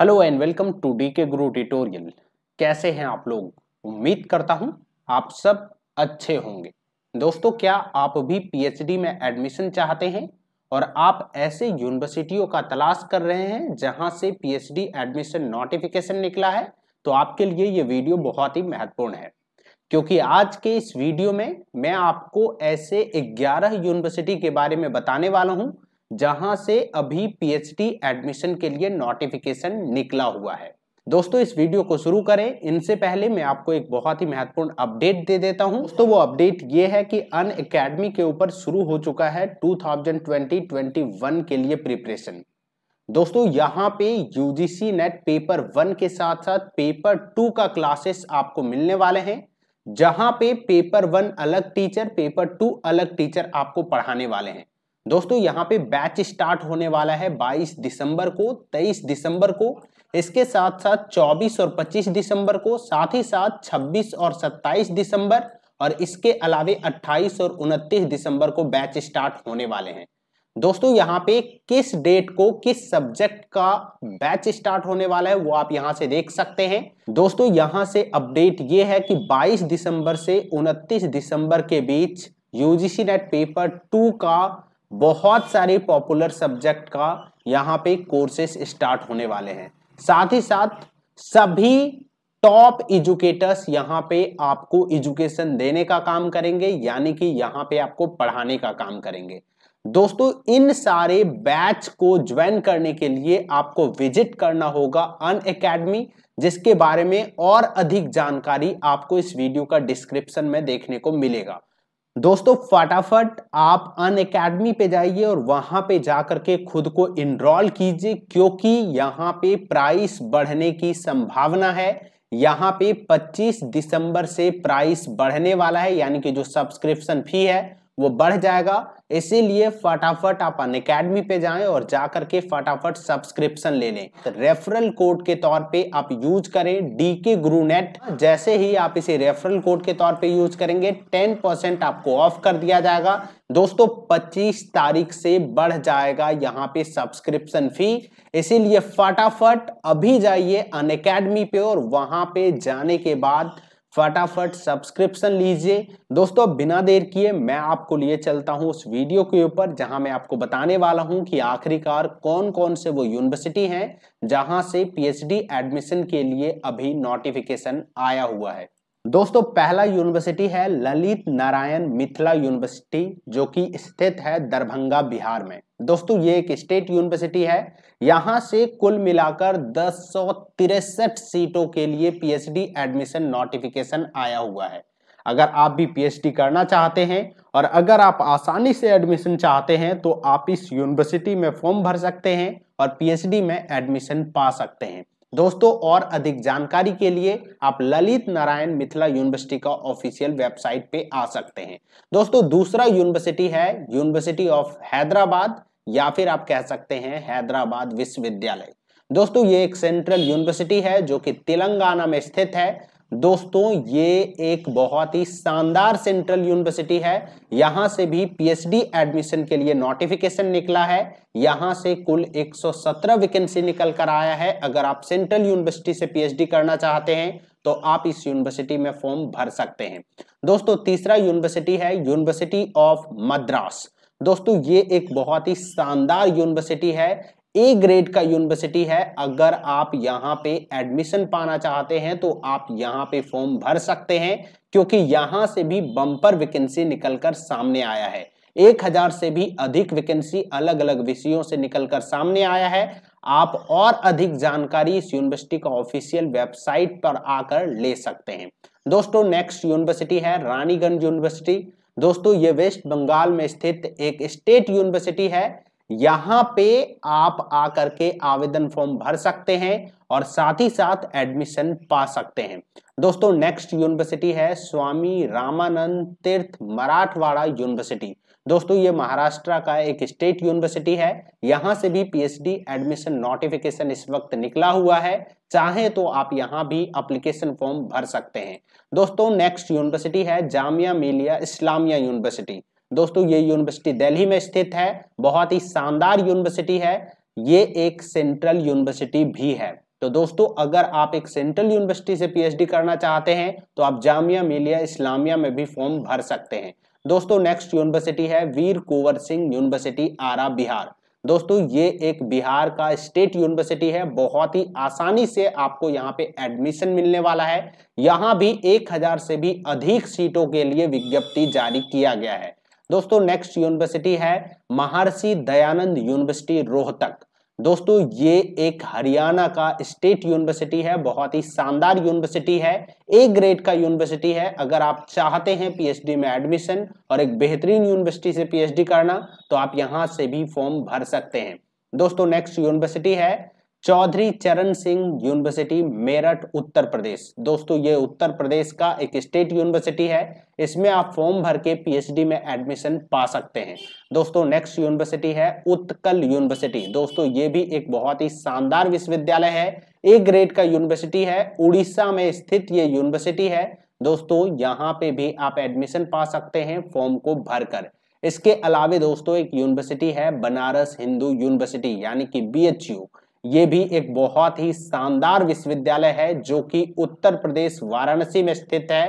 hello and welcome to D K Guru tutorial कैसे हैं आप लोग उम्मीद करता हूं आप सब अच्छे होंगे दोस्तों क्या आप भी पीएचडी में एडमिशन चाहते हैं और आप ऐसे यूनिवर्सिटियों का तलाश कर रहे हैं जहां से पीएचडी एडमिशन नोटिफिकेशन निकला है तो आपके लिए ये वीडियो बहुत ही महत्वपूर्ण है क्योंकि आज के इस वीडियो में मैं आपको ऐसे ग्यारह यूनिवर्सिटी के बारे में बताने वाला हूँ जहां से अभी पीएचडी एडमिशन के लिए नोटिफिकेशन निकला हुआ है दोस्तों इस वीडियो को शुरू करें इनसे पहले मैं आपको एक बहुत ही महत्वपूर्ण अपडेट दे देता हूं तो वो अपडेट ये है कि अन अकेडमी के ऊपर शुरू हो चुका है 2020-21 के लिए प्रिपरेशन दोस्तों यहाँ पे यूजीसी नेट पेपर वन के साथ साथ पेपर टू का क्लासेस आपको मिलने वाले हैं जहां पे पेपर वन अलग टीचर पेपर टू अलग टीचर आपको पढ़ाने वाले हैं दोस्तों यहाँ पे बैच स्टार्ट होने वाला है 22 दिसंबर को 23 दिसंबर को इसके साथ साथ 24 और 25 दिसंबर को साथ ही साथ 26 और 27 दिसंबर और इसके अलावे 28 और 29 दिसंबर को बैच स्टार्ट होने वाले हैं दोस्तों यहाँ पे किस डेट को किस सब्जेक्ट का बैच स्टार्ट होने वाला है वो आप यहाँ से देख सकते हैं दोस्तों यहाँ से अपडेट ये है कि 22 दिसंबर से 29 दिसंबर के बीच यूजीसी नेट पेपर टू का बहुत सारे पॉपुलर सब्जेक्ट का यहाँ पे कोर्सेस स्टार्ट होने वाले हैं साथ ही साथ सभी टॉप एजुकेटर्स यहाँ पे आपको एजुकेशन देने का काम करेंगे यानी कि यहाँ पे आपको पढ़ाने का काम करेंगे दोस्तों इन सारे बैच को ज्वाइन करने के लिए आपको विजिट करना होगा अन अकेडमी जिसके बारे में और अधिक जानकारी आपको इस वीडियो का डिस्क्रिप्शन में देखने को मिलेगा दोस्तों फटाफट आप अन अकेडमी पे जाइए और वहां पे जाकर के खुद को इनरोल कीजिए क्योंकि यहाँ पे प्राइस बढ़ने की संभावना है यहाँ पे 25 दिसंबर से प्राइस बढ़ने वाला है यानी कि जो सब्सक्रिप्शन फी है वो बढ़ जाएगा इसीलिए फटाफट आप अन अकेडमी पे जाएं और जाकर के फटाफट सब्सक्रिप्शन ले लें तो रेफरल कोड के तौर पे आप यूज करें डी के गुरु नेट जैसे ही आप इसे रेफरल कोड के तौर पे यूज करेंगे 10 परसेंट आपको ऑफ कर दिया जाएगा दोस्तों 25 तारीख से बढ़ जाएगा यहाँ पे सब्सक्रिप्शन फी इसीलिए फटाफट अभी जाइए अन पे और वहां पे जाने के बाद फटाफट सब्सक्रिप्शन लीजिए दोस्तों बिना देर किए मैं आपको लिए चलता हूं उस वीडियो के ऊपर जहां मैं आपको बताने वाला हूं कि आखिरकार कौन कौन से वो यूनिवर्सिटी हैं जहां से पीएचडी एडमिशन के लिए अभी नोटिफिकेशन आया हुआ है दोस्तों पहला यूनिवर्सिटी है ललित नारायण मिथिला यूनिवर्सिटी जो कि स्थित है दरभंगा बिहार में दोस्तों ये एक स्टेट यूनिवर्सिटी है यहां से कुल मिलाकर दस सीटों के लिए पीएचडी एडमिशन नोटिफिकेशन आया हुआ है अगर आप भी पीएचडी करना चाहते हैं और अगर आप आसानी से एडमिशन चाहते हैं तो आप इस यूनिवर्सिटी में फॉर्म भर सकते हैं और पीएचडी में एडमिशन पा सकते हैं दोस्तों और अधिक जानकारी के लिए आप ललित नारायण मिथिला यूनिवर्सिटी का ऑफिशियल वेबसाइट पे आ सकते हैं दोस्तों दूसरा यूनिवर्सिटी है यूनिवर्सिटी ऑफ हैदराबाद या फिर आप कह सकते हैं हैदराबाद विश्वविद्यालय दोस्तों ये एक सेंट्रल यूनिवर्सिटी है जो कि तेलंगाना में स्थित है दोस्तों ये एक बहुत ही शानदार सेंट्रल यूनिवर्सिटी है यहां से भी पीएचडी एडमिशन के लिए नोटिफिकेशन निकला है यहां से कुल 117 वैकेंसी निकल कर आया है अगर आप सेंट्रल यूनिवर्सिटी से पीएचडी करना चाहते हैं तो आप इस यूनिवर्सिटी में फॉर्म भर सकते हैं दोस्तों तीसरा यूनिवर्सिटी है यूनिवर्सिटी ऑफ मद्रास दोस्तों ये एक बहुत ही शानदार यूनिवर्सिटी है ए ग्रेड का यूनिवर्सिटी है अगर आप यहाँ पे एडमिशन पाना चाहते हैं तो आप यहाँ पे फॉर्म भर सकते हैं क्योंकि यहाँ से भी बम्पर वैकेंसी निकलकर सामने आया है एक हजार से भी अधिक वैकेंसी अलग अलग विषयों से निकलकर सामने आया है आप और अधिक जानकारी इस यूनिवर्सिटी का ऑफिशियल वेबसाइट पर आकर ले सकते हैं दोस्तों नेक्स्ट यूनिवर्सिटी है रानीगंज यूनिवर्सिटी दोस्तों ये वेस्ट बंगाल में स्थित एक स्टेट यूनिवर्सिटी है यहाँ पे आप आकर के आवेदन फॉर्म भर सकते हैं और साथ ही साथ एडमिशन पा सकते हैं दोस्तों नेक्स्ट यूनिवर्सिटी है स्वामी रामानंद तीर्थ मराठवाड़ा यूनिवर्सिटी दोस्तों ये महाराष्ट्र का एक स्टेट यूनिवर्सिटी है यहाँ से भी पीएचडी एडमिशन नोटिफिकेशन इस वक्त निकला हुआ है चाहे तो आप यहाँ भी अप्लीकेशन फॉर्म भर सकते हैं दोस्तों नेक्स्ट यूनिवर्सिटी है जामिया मिलिया इस्लामिया यूनिवर्सिटी दोस्तों ये यूनिवर्सिटी दिल्ली में स्थित है बहुत ही शानदार यूनिवर्सिटी है ये एक सेंट्रल यूनिवर्सिटी भी है तो दोस्तों अगर आप एक सेंट्रल यूनिवर्सिटी से पीएचडी करना चाहते हैं तो आप जामिया मिलिया इस्लामिया में भी फॉर्म भर सकते हैं दोस्तों नेक्स्ट यूनिवर्सिटी है वीर कुंवर सिंह यूनिवर्सिटी आरा बिहार दोस्तों ये एक बिहार का स्टेट यूनिवर्सिटी है बहुत ही आसानी से आपको यहाँ पे एडमिशन मिलने वाला है यहाँ भी 1000 से भी अधिक सीटों के लिए विज्ञप्ति जारी किया गया है दोस्तों नेक्स्ट यूनिवर्सिटी है महर्षि दयानंद यूनिवर्सिटी रोहतक दोस्तों ये एक हरियाणा का स्टेट यूनिवर्सिटी है बहुत ही शानदार यूनिवर्सिटी है ए ग्रेड का यूनिवर्सिटी है अगर आप चाहते हैं पीएचडी में एडमिशन और एक बेहतरीन यूनिवर्सिटी से पीएचडी करना तो आप यहां से भी फॉर्म भर सकते हैं दोस्तों नेक्स्ट यूनिवर्सिटी है चौधरी चरण सिंह यूनिवर्सिटी मेरठ उत्तर प्रदेश दोस्तों ये उत्तर प्रदेश का एक स्टेट यूनिवर्सिटी है इसमें आप फॉर्म भर के पीएचडी में एडमिशन पा सकते हैं दोस्तों नेक्स्ट यूनिवर्सिटी है उत्कल यूनिवर्सिटी दोस्तों ये भी एक बहुत ही शानदार विश्वविद्यालय है ए ग्रेड का यूनिवर्सिटी है उड़ीसा में स्थित ये यूनिवर्सिटी है दोस्तों यहाँ पे भी आप एडमिशन पा सकते हैं फॉर्म को भरकर इसके अलावे दोस्तों एक यूनिवर्सिटी है बनारस हिंदू यूनिवर्सिटी यानी कि बी ये भी एक बहुत ही शानदार विश्वविद्यालय है जो कि उत्तर प्रदेश वाराणसी में स्थित है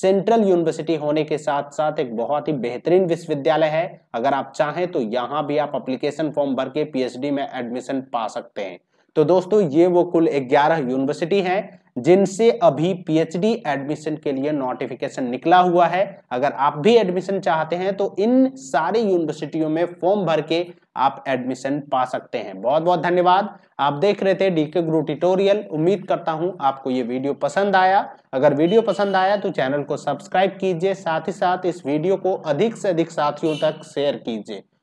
सेंट्रल यूनिवर्सिटी होने के साथ साथ एक बहुत ही बेहतरीन विश्वविद्यालय है अगर आप चाहें तो यहाँ भी आप अप्लीकेशन फॉर्म भर के पी में एडमिशन पा सकते हैं तो दोस्तों ये वो कुल 11 यूनिवर्सिटी हैं जिनसे अभी पीएचडी एडमिशन के लिए नोटिफिकेशन निकला हुआ है अगर आप भी एडमिशन चाहते हैं तो इन सारी यूनिवर्सिटियों में फॉर्म भर के आप एडमिशन पा सकते हैं बहुत बहुत धन्यवाद आप देख रहे थे डीके गुरु ट्यूटोरियल उम्मीद करता हूं आपको ये वीडियो पसंद आया अगर वीडियो पसंद आया तो चैनल को सब्सक्राइब कीजिए साथ ही साथ इस वीडियो को अधिक से अधिक साथियों तक शेयर कीजिए